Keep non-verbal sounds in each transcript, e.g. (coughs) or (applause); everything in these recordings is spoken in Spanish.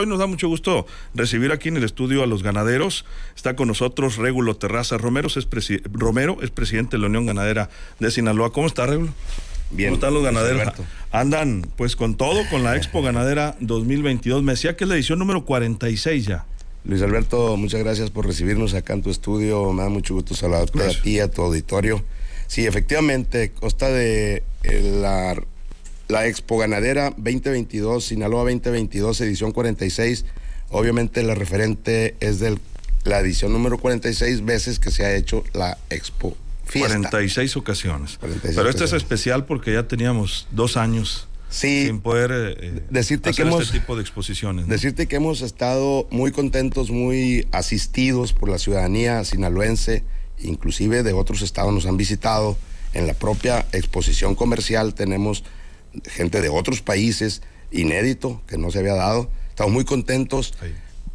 Hoy nos da mucho gusto recibir aquí en el estudio a los ganaderos. Está con nosotros Régulo Terraza Romero, es, Romero, es presidente de la Unión Ganadera de Sinaloa. ¿Cómo está, Régulo? Bien. ¿Cómo están los pues, ganaderos? Andan pues con todo, con la (laughs) Expo Ganadera 2022. Me decía que es la edición número 46 ya. Luis Alberto, muchas gracias por recibirnos acá en tu estudio. Me da mucho gusto saludarte a ti, a tu auditorio. Sí, efectivamente, consta de eh, la la Expo Ganadera 2022, Sinaloa 2022, edición 46. Obviamente la referente es del la edición número 46 veces que se ha hecho la Expo Fiesta. 46 ocasiones. Pero esto es especial porque ya teníamos dos años sin poder eh, decirte que hemos, este tipo de exposiciones. Decirte que hemos estado muy contentos, muy asistidos por la ciudadanía sinaloense, inclusive de otros estados nos han visitado. En la propia exposición comercial tenemos gente de otros países, inédito, que no se había dado. Estamos muy contentos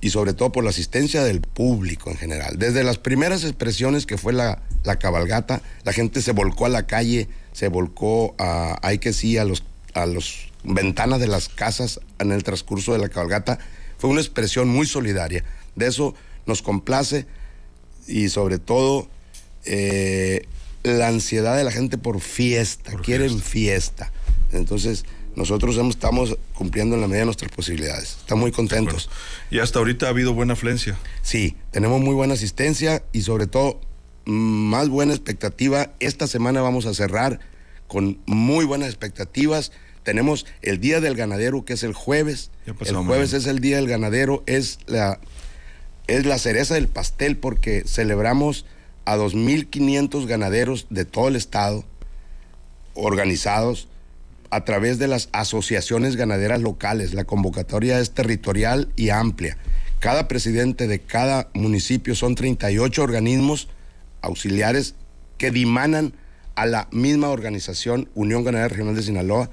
y sobre todo por la asistencia del público en general. Desde las primeras expresiones que fue la, cabalgata, la gente se volcó a la calle, se volcó a, hay que sí, a los, a los ventanas de las casas en el transcurso de la cabalgata. Fue una expresión muy solidaria. De eso nos complace y sobre todo eh, la ansiedad de la gente por fiesta, quieren fiesta. Entonces, nosotros estamos cumpliendo en la medida de nuestras posibilidades. Estamos muy contentos. y hasta ahorita ha habido buena afluencia. Sí, tenemos muy buena asistencia y sobre todo mm, más buena expectativa. Esta semana vamos a cerrar con muy buenas expectativas. Tenemos el Día del Ganadero, que es el jueves. el jueves es el Día del Ganadero, es la, es la cereza del pastel porque celebramos a 2.500 ganaderos de todo el estado organizados a través de las asociaciones ganaderas locales. La convocatoria es territorial y amplia. Cada presidente de cada municipio son 38 organismos auxiliares que dimanan a la misma organización Unión Ganadera Regional de Sinaloa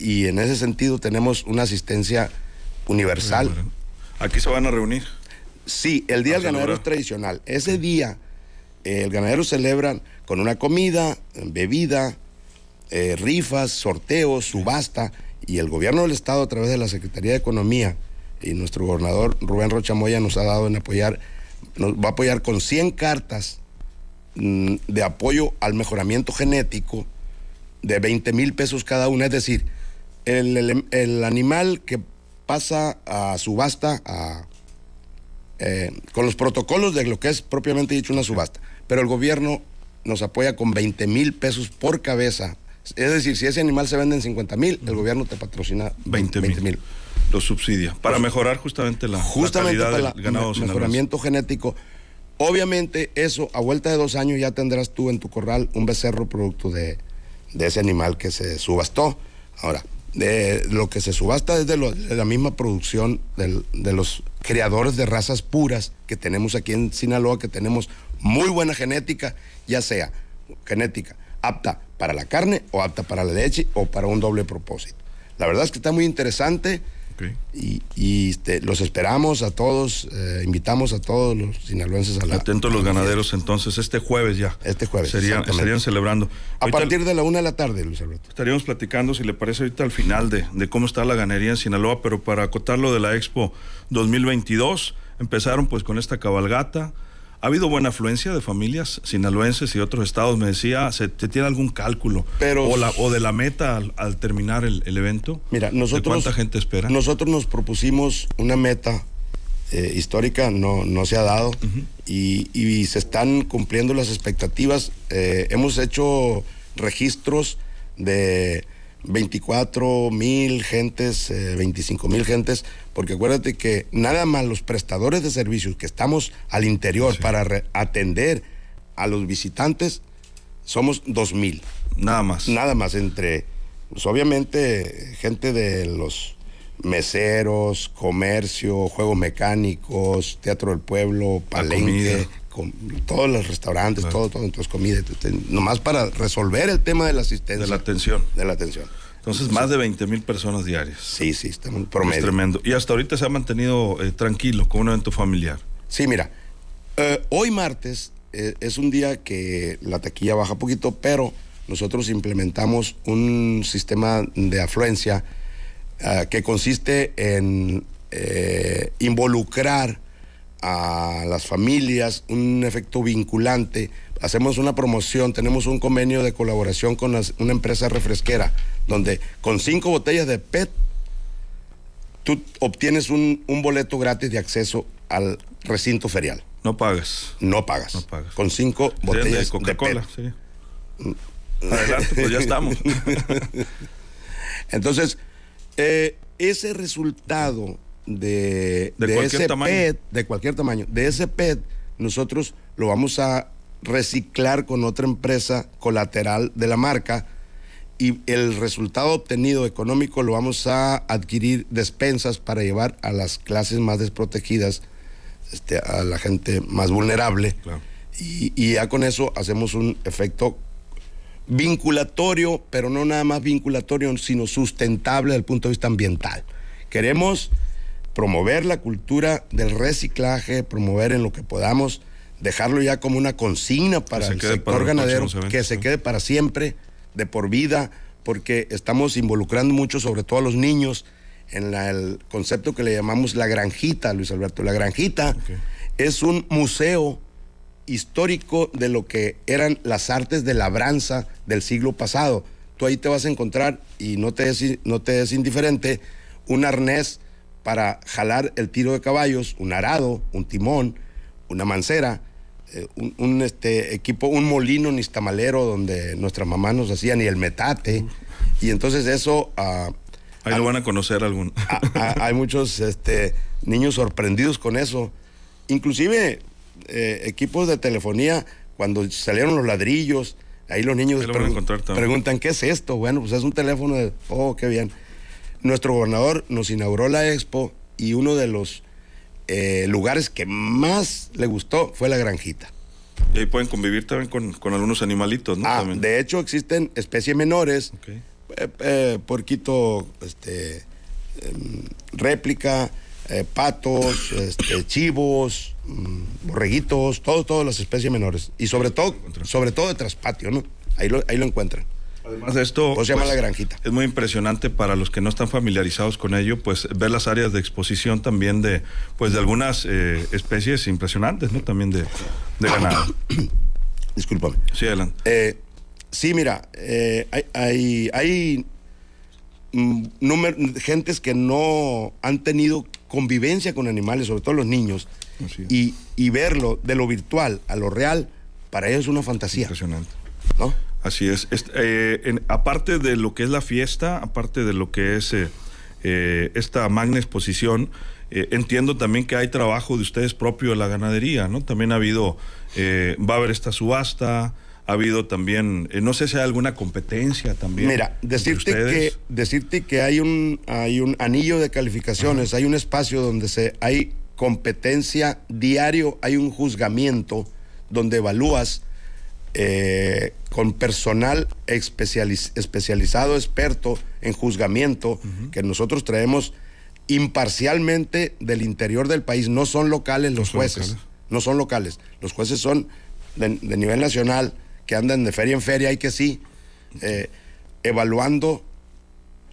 y en ese sentido tenemos una asistencia universal. ¿Aquí se van a reunir? Sí, el Día del Ganadero es tradicional. Ese día el ganadero celebra con una comida, bebida, eh, rifas, sorteos, subasta, y el gobierno del Estado a través de la Secretaría de Economía y nuestro gobernador Rubén Rochamoya nos ha dado en apoyar, nos va a apoyar con 100 cartas mm, de apoyo al mejoramiento genético de 20 mil pesos cada una, es decir, el, animal que pasa a subasta eh, con los protocolos de lo que es propiamente dicho una subasta, pero el gobierno nos apoya con 20 mil pesos por cabeza es decir, si ese animal se vende en 50 mil, el gobierno te patrocina 20 mil. los subsidia para pues, mejorar justamente la, justamente calidad del ganado. mejoramiento genético. Obviamente eso, a vuelta de dos años ya tendrás tú en tu corral un becerro producto de, de ese animal que se subastó. Ahora, de lo que se subasta es de, la misma producción de los creadores de razas puras que tenemos aquí en Sinaloa, que tenemos muy buena genética, ya sea genética apta para la carne o apta para la leche o para un doble propósito. La verdad es que está muy interesante y, este, los esperamos a todos, eh, invitamos a todos los sinaloenses a la... Atentos los ganaderos entonces, este jueves ya. Este jueves. Serían, estarían celebrando. A partir de la una de la tarde, Luis Alberto. Estaríamos platicando, si le parece, ahorita al final de, cómo está la ganadería en Sinaloa, pero para acotarlo de la Expo 2022, empezaron pues con esta cabalgata. Ha habido buena afluencia de familias sinaloenses y otros estados. Me decía, ¿se tiene algún cálculo? o, la, o de la meta al, terminar el, evento. Mira, nosotros. cuánta gente espera? Nosotros nos propusimos una meta eh, histórica, no, no se ha dado. y, se están cumpliendo las expectativas. Eh, hemos hecho registros de 24 mil gentes, 25 eh, mil gentes, porque acuérdate que nada más los prestadores de servicios que estamos al interior para atender a los visitantes, somos 2 mil. Nada más. Nada más, entre, pues, obviamente, gente de los meseros, comercio, juegos mecánicos, teatro del pueblo, palenque, con todos los restaurantes, todo, todo, entonces comida, nomás para resolver el tema de la asistencia. De la atención. De la atención. Entonces, más de 20 mil personas diarias. Sí, sí, está muy promedio. Es tremendo. Y hasta ahorita se ha mantenido eh, tranquilo con un evento familiar. Sí, mira, eh, hoy martes eh, es un día que la taquilla baja poquito, pero nosotros implementamos un sistema de afluencia ah, que consiste en involucrar a las familias, un efecto vinculante. Hacemos una promoción, tenemos un convenio de colaboración con una empresa refresquera, donde con cinco botellas de PET tú obtienes un, boleto gratis de acceso al recinto ferial. No pagas. No pagas. No pagas. Con cinco botellas de Coca-Cola. Adelante, pues ya estamos. (laughs) Entonces, eh, ese resultado de, de, ese tamaño. PET, de cualquier tamaño, de ese PET, nosotros lo vamos a reciclar con otra empresa colateral de la marca y el resultado obtenido económico lo vamos a adquirir despensas para llevar a las clases más desprotegidas, este, a la gente más vulnerable. Y, y, ya con eso hacemos un efecto vinculatorio, pero no nada más vinculatorio, sino sustentable desde el punto de vista ambiental. Queremos promover la cultura del reciclaje, promover en lo que podamos, dejarlo ya como una consigna para el sector ganadero, que se quede para siempre, de por vida, porque estamos involucrando mucho, sobre todo a los niños, en el concepto que le llamamos la granjita, Luis Alberto. La granjita es un museo histórico de lo que eran las artes de labranza del siglo pasado. Tú ahí te vas a encontrar, y no te no te es indiferente, un arnés para jalar el tiro de caballos, un arado, un timón, una mancera, eh, un, este, equipo, un molino nistamalero donde nuestras mamás nos hacían y el metate. Y entonces eso... Ah, ahí lo ah, van a conocer algún. (laughs) Ah, hay muchos este, niños sorprendidos con eso. Inclusive eh, equipos de telefonía, cuando salieron los ladrillos, ahí los niños preguntan, ¿qué es esto? Bueno, pues es un teléfono de, oh, qué bien. Nuestro gobernador nos inauguró la expo y uno de los eh, lugares que más le gustó fue la granjita. Y ahí pueden convivir también con, algunos animalitos, ¿no? Ah, De hecho, existen especies menores, okay. Eh, eh, porquito, este, em, réplica, patos, (coughs) este, chivos, mm, borreguitos, todas las especies menores. Y sobre todo, sobre todo de traspatio, ¿no? Ahí ahí lo encuentran. Además de esto, pues, la granjita. Es muy impresionante para los que no están familiarizados con ello, pues ver las áreas de exposición también de, pues de algunas eh, especies impresionantes, ¿no? También de, de ganado. (coughs) Discúlpame. Sí, adelante. Eh, sí, mira, eh, hay, hay, mm, número, gentes que no han tenido convivencia con animales, sobre todo los niños, y, y verlo de lo virtual a lo real, para ellos es una fantasía. Impresionante. ¿No? Así es. Eh, aparte de lo que es la fiesta, aparte de lo que es eh, eh, esta magna exposición, entiendo también que hay trabajo de ustedes propio de la ganadería, ¿no? También ha habido, va a haber esta subasta, ha habido también, no sé si hay alguna competencia también. Mira, decirte que, decirte que hay un, hay un anillo de calificaciones, hay un espacio donde se, hay competencia diario, hay un juzgamiento donde evalúas eh, con personal especializado, experto en juzgamiento, que nosotros traemos imparcialmente del interior del país. No son locales los jueces, no son locales. Los jueces son de, nivel nacional, que andan de feria en feria hay que sí, eh, evaluando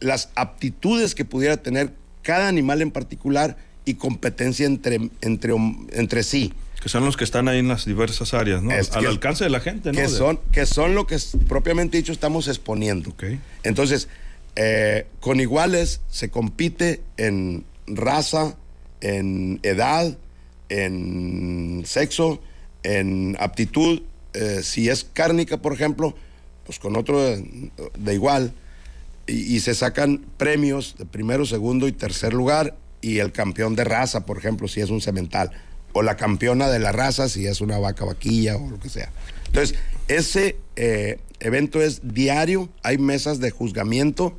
las aptitudes que pudiera tener cada animal en particular y competencia entre, entre, entre sí que son los que están ahí en las diversas áreas, ¿no? Al alcance de la gente, ¿no? Que son, que son lo que propiamente dicho estamos exponiendo. Okay. Entonces, eh, con iguales se compite en raza, en edad, en sexo, en aptitud. Eh, si es cárnica, por ejemplo, pues con otro de, igual. Y, y, se sacan premios de primero, segundo y tercer lugar. Y el campeón de raza, por ejemplo, si es un cemental o la campeona de la raza, si es una vaca vaquilla o lo que sea. Entonces, ese eh, evento es diario, hay mesas de juzgamiento,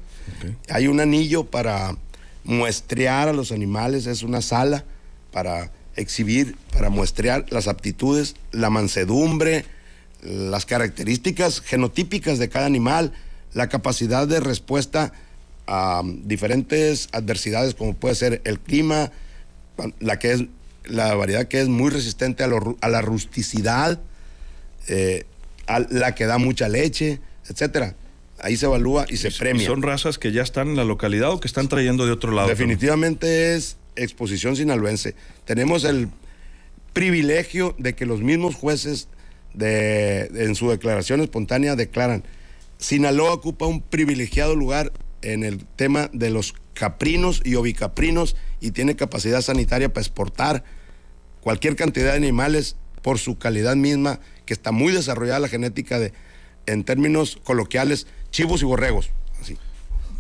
hay un anillo para muestrear a los animales, es una sala para exhibir, para muestrear las aptitudes, la mansedumbre, las características genotípicas de cada animal, la capacidad de respuesta a diferentes adversidades como puede ser el clima, la que es la variedad que es muy resistente a, la rusticidad, eh, a la que da mucha leche, etcétera. Ahí se evalúa y se premia. ¿Son razas que ya están en la localidad o que están trayendo de otro lado? Definitivamente es exposición sinaloense. Tenemos el privilegio de que los mismos jueces en su declaración espontánea declaran, Sinaloa ocupa un privilegiado lugar en el tema de los caprinos y ovicaprinos y tiene capacidad sanitaria para exportar cualquier cantidad de animales por su calidad misma, que está muy desarrollada la genética de, en términos coloquiales, chivos y borregos. Así.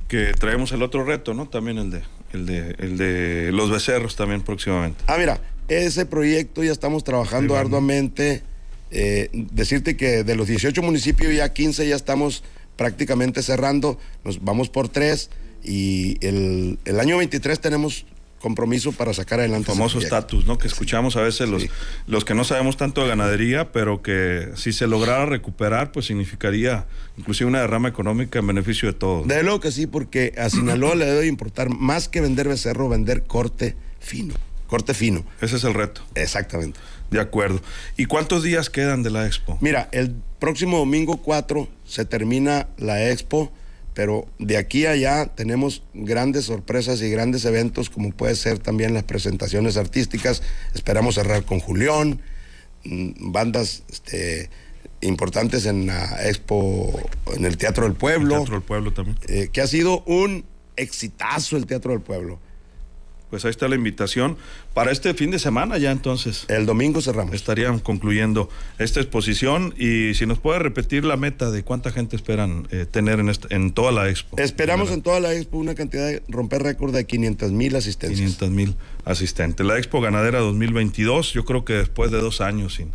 Que traemos el otro reto, ¿no? También el de, el de, los becerros también próximamente. Ah, mira, ese proyecto ya estamos trabajando arduamente. Eh, decirte que de los 18 municipios ya 15 ya estamos prácticamente cerrando, nos vamos por tres y el, el año 23 tenemos compromiso para sacar adelante. El famoso estatus, ¿no? Que escuchamos a veces los, los que no sabemos tanto de ganadería, pero que si se lograra recuperar, pues significaría inclusive una derrama económica en beneficio de todos. De lo que sí, porque a Sinaloa le debe importar más que vender becerro, vender corte fino. Corte fino. Ese es el reto. Exactamente. De acuerdo. ¿Y cuántos días quedan de la expo? Mira, el próximo domingo 4 se termina la expo pero de aquí a allá tenemos grandes sorpresas y grandes eventos, como puede ser también las presentaciones artísticas. Esperamos cerrar con Julián, mm, bandas este, importantes en la Expo, en el Teatro del Pueblo. Teatro del Pueblo también. Eh, que ha sido un exitazo el Teatro del Pueblo pues ahí está la invitación para este fin de semana ya entonces. El domingo cerramos. Estarían concluyendo esta exposición y si nos puede repetir la meta de cuánta gente esperan eh, tener en, en toda la expo. Esperamos en, toda la expo una cantidad de romper récord de 500 mil asistentes. 500 mil asistentes. La expo ganadera 2022, yo creo que después de dos años sin...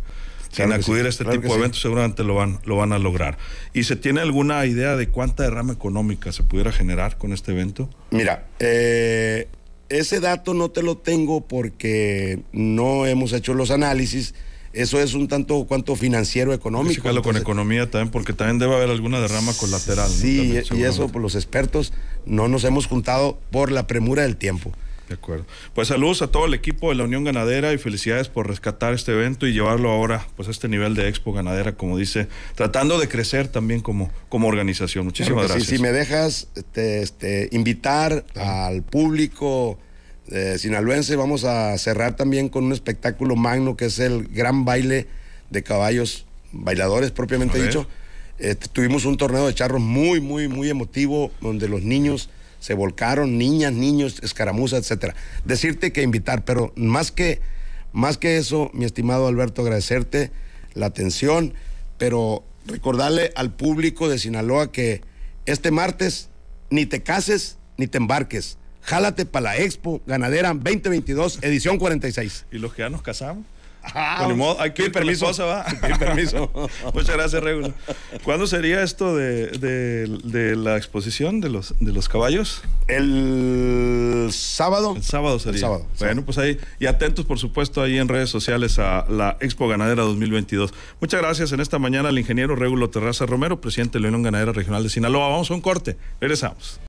acudir a este tipo de eventos seguramente lo van, lo van a lograr. ¿Y se tiene alguna idea de cuánta derrama económica se pudiera generar con este evento? Mira, eh, ese dato no te lo tengo porque no hemos hecho los análisis. Eso es un tanto cuanto financiero económico. Fíjalo con economía también, porque también debe haber alguna derrama colateral. Sí, y eso por pues, los expertos no nos hemos juntado por la premura del tiempo. De acuerdo. Pues saludos a todo el equipo de la Unión Ganadera y felicidades por rescatar este evento y llevarlo ahora pues a este nivel de Expo Ganadera, como dice, tratando de crecer también como, como organización. Muchísimas gracias. si me dejas este, invitar al público eh, sinaloense, vamos a cerrar también con un espectáculo magno que es el gran baile de caballos, bailadores propiamente dicho. Este, tuvimos un torneo de charros muy, muy, muy emotivo, donde los niños se volcaron, niñas, niños, escaramuzas, etcétera. Decirte que invitar, pero más que, más que eso, mi estimado Alberto, agradecerte la atención, pero recordarle al público de Sinaloa que este martes ni te cases ni te embarques. Jálate para la Expo Ganadera 2022, edición 46. ¿Y los que ya nos casamos? Ah, permiso. ¿va? (laughs) permiso. (laughs) Muchas gracias, Regulo. ¿Cuándo sería esto de, la exposición de los, de los caballos? El sábado. El sábado sería. bueno, pues ahí. Y atentos, por supuesto, ahí en redes sociales a la Expo Ganadera 2022. Muchas gracias en esta mañana al ingeniero Regulo Terraza Romero, presidente de la Unión Ganadera Regional de Sinaloa. Vamos a un corte. Regresamos.